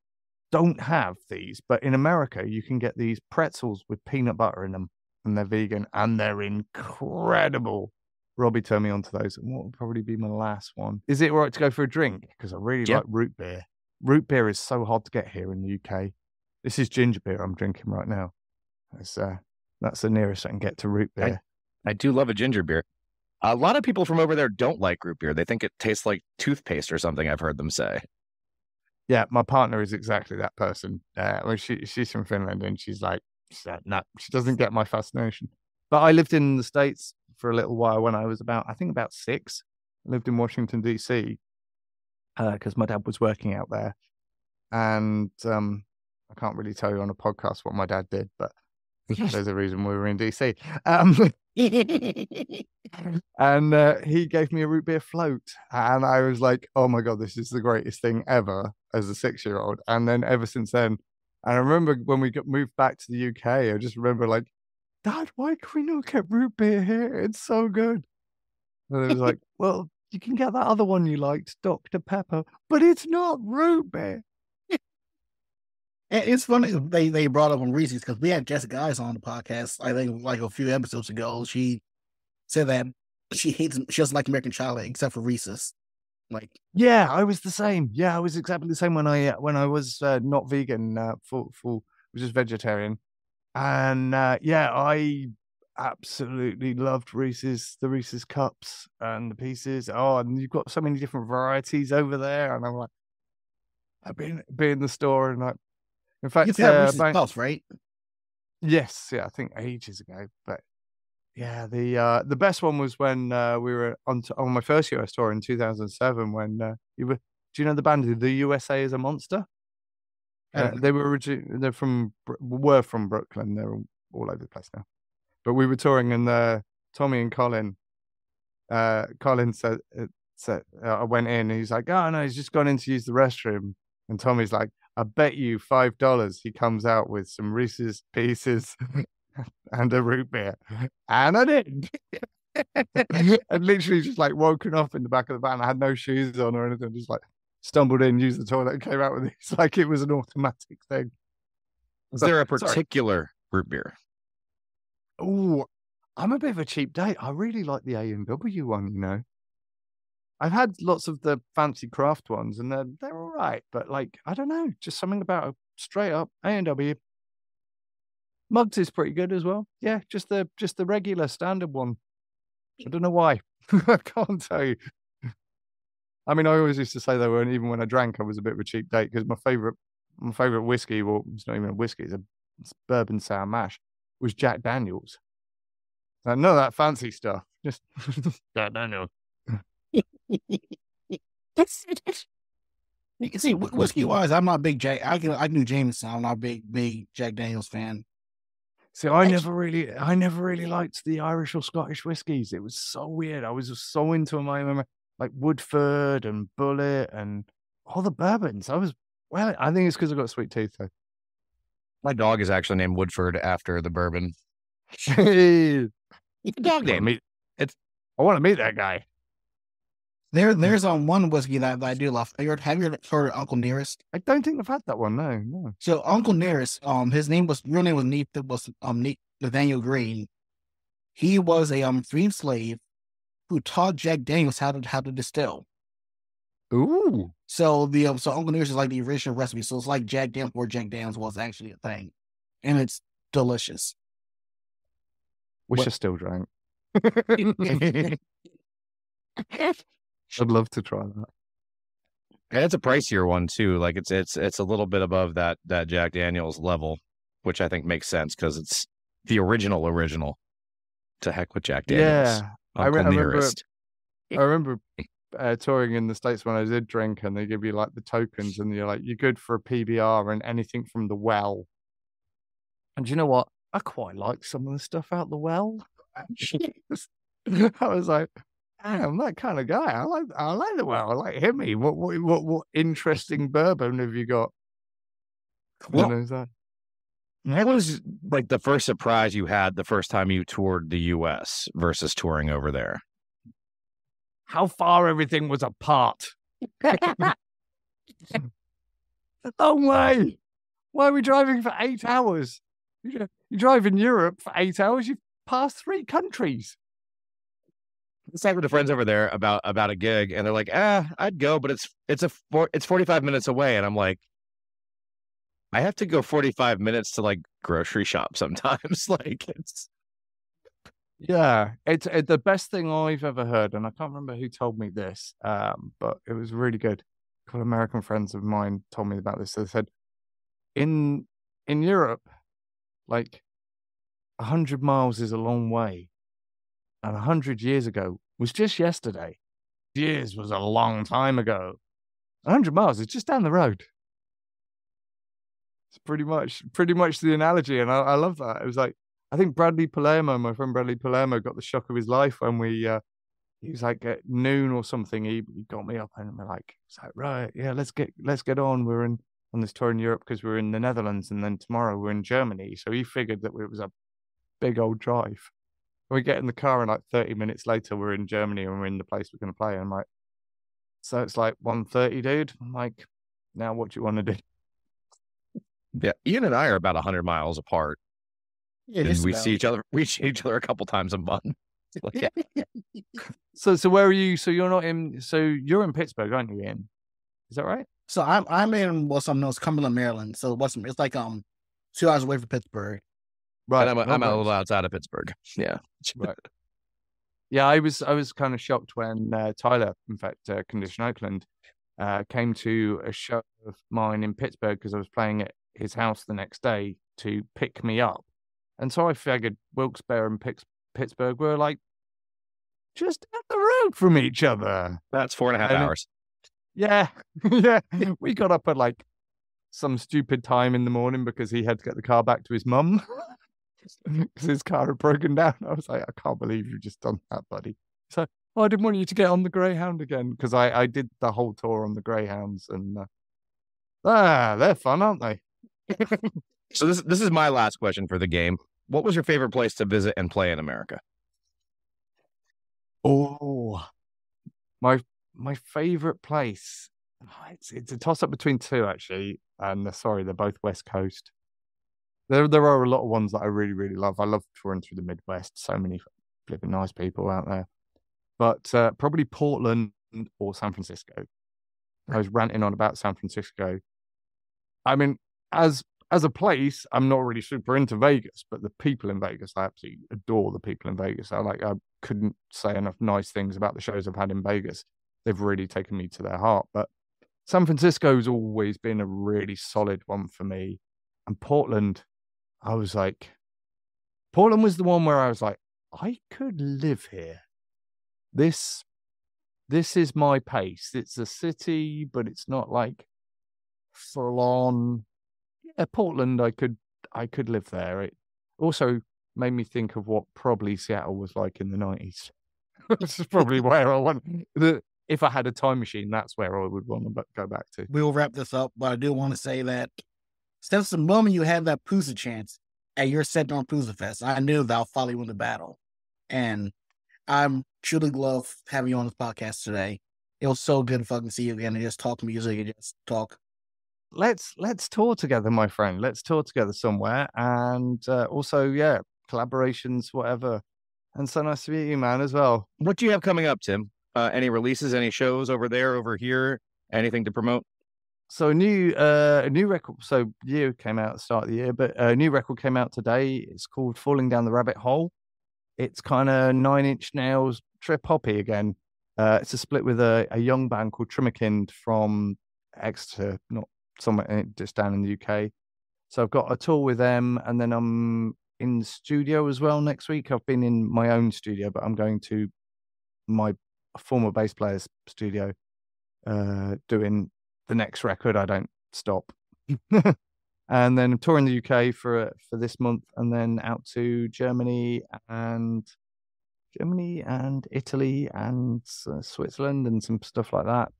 don't have these, but in America you can get these pretzels with peanut butter in them and they're vegan and they're incredible. Robbie turned me on to those, and what would probably be my last one? Is it right to go for a drink? Because I really yep. like root beer. Root beer is so hard to get here in the UK. This is ginger beer I'm drinking right now. That's uh, that's the nearest I can get to root beer. I, I do love a ginger beer. A lot of people from over there don't like root beer. They think it tastes like toothpaste or something. I've heard them say. Yeah, my partner is exactly that person. Uh, well, she she's from Finland, and she's like, no, she doesn't get my fascination. But I lived in the States for a little while when I was about, I think about six. I lived in Washington, D.C., because uh, my dad was working out there. And um, I can't really tell you on a podcast what my dad did, but there's a reason we were in DC. Um, and uh, he gave me a root beer float. And I was like, oh my God, this is the greatest thing ever as a six year old. And then ever since then, and I remember when we got moved back to the UK, I just remember like, Dad, why can we not get root beer here? It's so good. And it was like, well, you can get that other one you liked, Dr. Pepper, but it's not root beer. It's funny they, they brought up on Reese's because we had Jessica Eyes on the podcast, I think like a few episodes ago. She said that she hates she doesn't like American Chocolate except for Reese's. Like, yeah, I was the same. Yeah, I was exactly the same when I uh, when I was uh, not vegan, uh, full full, was just vegetarian, and uh, yeah, I absolutely loved Reese's the Reese's cups and the pieces. Oh, and you've got so many different varieties over there, and I'm like, I've been been in the store and like, in fact, you've had uh, Reese's my, puffs, right? Yes, yeah, I think ages ago, but yeah, the uh, the best one was when uh, we were on t- on my first US tour in 2007. When uh, you were, do you know the band? The USA is a monster. Uh, they were they're from were from Brooklyn. They're all over the place now, but we were touring and uh, Tommy and Colin. Uh, Colin said, uh, said I uh, went in and he's like, oh no, he's just gone in to use the restroom, and Tommy's like, I bet you five dollars he comes out with some Reese's pieces and a root beer. And I did. and literally just like woken up in the back of the van. I had no shoes on or anything, just like stumbled in, used the toilet, and came out with this Like it was an automatic thing. Is there a particular sorry. root beer? Oh, I'm a bit of a cheap date. I really like the AMW one, you know. I've had lots of the fancy craft ones and they're, they're all right, but like, I don't know, just something about a straight up AMW Mugs is pretty good as well. Yeah, just the just the regular standard one. I don't know why. I can't tell you. I mean, I always used to say though, and even when I drank, I was a bit of a cheap date because my favorite my favorite whiskey, well, it's not even a whiskey, it's a it's bourbon sour mash, was Jack Daniels. Uh, none of that fancy stuff. Just Jack Daniels. you can see whiskey wise, I'm not a big Jack. I can, I knew Jameson. I'm not a big big Jack Daniels fan. See, I never really, I never really liked the Irish or Scottish whiskies. It was so weird. I was just so into my remember like Woodford and Bullet and all the bourbons. I was well. I think it's because I got sweet teeth. Though. My dog is actually named Woodford after the bourbon. dog name. It's. I want to meet that guy. There, there's on um, one whiskey that, that I do love. Have you, heard, have you heard Uncle Nearest? I don't think I've had that one. No, no. So Uncle Nearest, um, his name was real name was Neat was um Nathaniel Green. He was a um free slave who taught Jack Daniels how to how to distill. Ooh. So the um, so Uncle Nearest is like the original recipe. So it's like Jack Daniels where Jack Daniels was actually a thing, and it's delicious. Wish but, I still drank. I'd love to try that. And it's a pricier one too. Like it's it's it's a little bit above that that Jack Daniels level, which I think makes sense because it's the original original. To heck with Jack Daniels. Yeah, I, re- I, remember. I remember uh, touring in the states when I did drink, and they give you like the tokens, and you're like, you're good for a PBR and anything from the well. And you know what? I quite like some of the stuff out the well. I was like, I'm that kind of guy. I like I like the well. I like him. What what what what interesting bourbon have you got? Well, what is that? That was like the first surprise you had the first time you toured the U.S. versus touring over there. How far everything was apart. Long way. Why are we driving for eight hours? You drive in Europe for eight hours. You've passed three countries was talking the friends over there about about a gig, and they're like, "Ah, I'd go, but it's it's a four, it's forty five minutes away," and I'm like, I have to go forty five minutes to like grocery shop sometimes. like it's yeah, it's it, the best thing I've ever heard, and I can't remember who told me this, um, but it was really good. A couple of American friends of mine told me about this. They said in in Europe, like hundred miles is a long way and 100 years ago was just yesterday. Years was a long time ago. 100 miles is just down the road. It's pretty much pretty much the analogy, and I, I love that. It was like I think Bradley Palermo, my friend Bradley Palermo, got the shock of his life when we uh, he was like at noon or something. He, he got me up and we're like, it's like right, yeah, let's get let's get on. We're in on this tour in Europe because we're in the Netherlands, and then tomorrow we're in Germany. So he figured that it was a big old drive we get in the car and like 30 minutes later we're in Germany and we're in the place we're going to play. And I'm like, so it's like 1.30, dude. I'm like, now what do you want to do? Yeah, Ian and I are about 100 miles apart. Yeah, and we about. see each other. We see each other a couple times a month. Like, yeah. so, so where are you? So you're not in. So you're in Pittsburgh, aren't you, Ian? Is that right? So I'm I'm in what's well, known as Cumberland, Maryland. So wasn't. it's like um two hours away from Pittsburgh. Right. And I'm, no I'm a little outside of Pittsburgh. Yeah. right. Yeah, I was I was kind of shocked when uh, Tyler, in fact, uh, Condition Oakland, uh, came to a show of mine in Pittsburgh because I was playing at his house the next day to pick me up, and so I figured Wilkes-Barre and Pittsburgh were like just at the road from each other. That's four and a half and hours. Yeah, yeah. We got up at like some stupid time in the morning because he had to get the car back to his mum. because his car had broken down. I was like, I can't believe you've just done that, buddy. So oh, I didn't want you to get on the Greyhound again because I, I did the whole tour on the Greyhounds and uh, ah, they're fun, aren't they? so this this is my last question for the game. What was your favorite place to visit and play in America? Oh, my my favorite place. Oh, it's it's a toss up between two actually, and um, sorry, they're both West Coast. There, there are a lot of ones that I really, really love. I love touring through the Midwest. So many flipping nice people out there. But uh, probably Portland or San Francisco. I was ranting on about San Francisco. I mean, as as a place, I'm not really super into Vegas, but the people in Vegas, I absolutely adore the people in Vegas. I like I couldn't say enough nice things about the shows I've had in Vegas. They've really taken me to their heart. But San Francisco's always been a really solid one for me. And Portland, I was like, Portland was the one where I was like, I could live here. This, this is my pace. It's a city, but it's not like full on. Yeah, Portland, I could, I could live there. It also made me think of what probably Seattle was like in the nineties. this is probably where I want the. If I had a time machine, that's where I would want to go back to. We'll wrap this up, but I do want to say that since the moment you had that Pusa chance at your set on Pusa Fest, I knew that I'll follow you in the battle. And I'm truly love having you on this podcast today. It was so good to fucking see you again and just talk music and just talk. Let's let's tour together, my friend. Let's tour together somewhere, and uh, also, yeah, collaborations, whatever. And so nice to meet you, man, as well. What do you have coming up, Tim? Uh, any releases, any shows over there, over here, anything to promote? so a new uh, a new record so year came out at the start of the year but uh, a new record came out today it's called falling down the rabbit hole it's kind of nine inch nails trip hoppy again uh, it's a split with a, a young band called Trimakind from exeter not somewhere eh, just down in the uk so i've got a tour with them and then i'm in the studio as well next week i've been in my own studio but i'm going to my former bass player's studio uh, doing the next record, I don't stop. and then I'm touring the UK for for this month, and then out to Germany and Germany and Italy and uh, Switzerland and some stuff like that.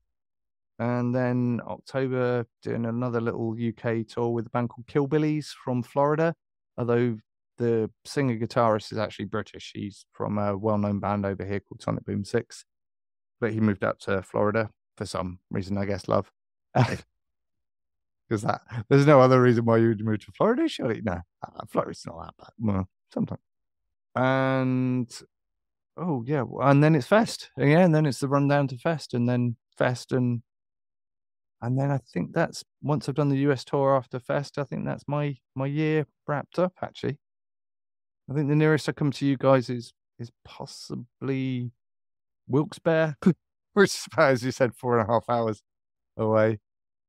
And then October, doing another little UK tour with a band called Killbillies from Florida. Although the singer guitarist is actually British, he's from a well known band over here called Sonic Boom Six, but he moved out to Florida for some reason, I guess, love. Because that there's no other reason why you would move to Florida, surely. No, uh, uh, Florida's not that bad. Well, sometimes. And oh yeah, and then it's Fest. Yeah, and then it's the run down to Fest, and then Fest, and and then I think that's once I've done the US tour after Fest, I think that's my my year wrapped up. Actually, I think the nearest I come to you guys is is possibly Wilkes Barre, which is about as you said four and a half hours away.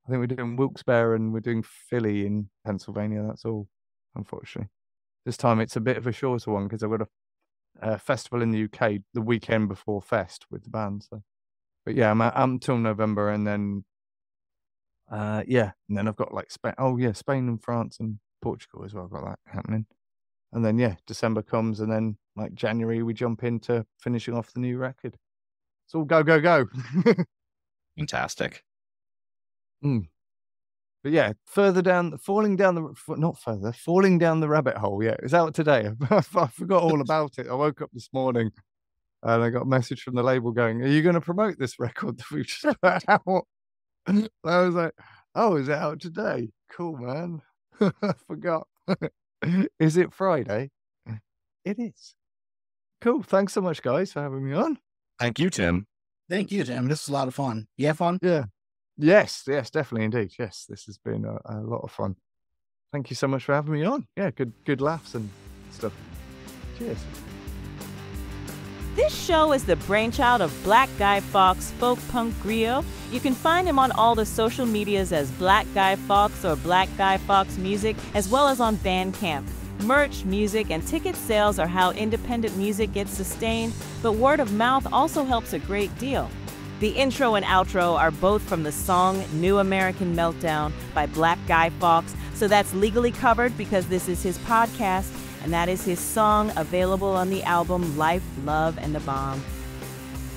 I think we're doing Wilkes-Barre and we're doing Philly in Pennsylvania. That's all, unfortunately. This time it's a bit of a shorter one because I've got a, a, festival in the UK the weekend before Fest with the band. So, but yeah, I'm until November, and then, uh, yeah, and then I've got like Spain. Oh yeah, Spain and France and Portugal as well. I've got that happening, and then yeah, December comes, and then like January we jump into finishing off the new record. It's all go go go. Fantastic. Mm. But yeah, further down, falling down the, not further, falling down the rabbit hole. Yeah, it was out today. I forgot all about it. I woke up this morning and I got a message from the label going, Are you going to promote this record that we've just put out? And I was like, Oh, is it out today? Cool, man. I forgot. is it Friday? It is. Cool. Thanks so much, guys, for having me on. Thank you, Tim. Thank you, Tim. This was a lot of fun. You have fun? Yeah. Yes, yes, definitely, indeed. Yes, this has been a, a lot of fun. Thank you so much for having me on. Yeah, good, good laughs and stuff. Cheers. This show is the brainchild of Black Guy Fox folk punk griot. You can find him on all the social medias as Black Guy Fox or Black Guy Fox Music, as well as on Bandcamp. Merch, music, and ticket sales are how independent music gets sustained, but word of mouth also helps a great deal. The intro and outro are both from the song New American Meltdown by Black Guy Fox, so that's legally covered because this is his podcast, and that is his song available on the album Life, Love, and the Bomb.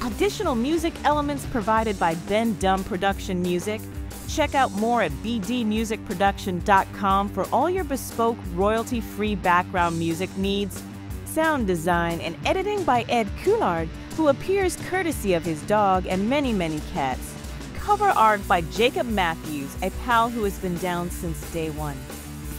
Additional music elements provided by Ben Dumb Production Music. Check out more at bdmusicproduction.com for all your bespoke royalty free background music needs sound design and editing by Ed Coulard, who appears courtesy of his dog and many, many cats. Cover art by Jacob Matthews, a pal who has been down since day one.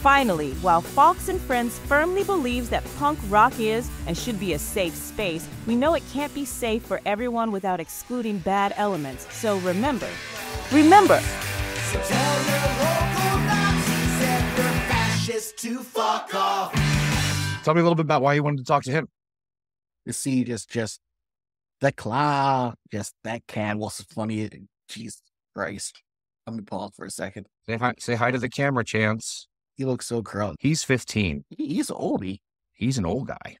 Finally, while Fox and Friends firmly believes that punk rock is and should be a safe space, we know it can't be safe for everyone without excluding bad elements. So remember, remember. So tell your local Nazis and your fascists to fuck off. Tell me a little bit about why you wanted to talk to him. The see, is just that claw, just that can. was funny. Jesus Christ. I'm pause for a second. Say hi, say hi to the camera, Chance. He looks so grown. He's 15. he's oldie. He's an old guy.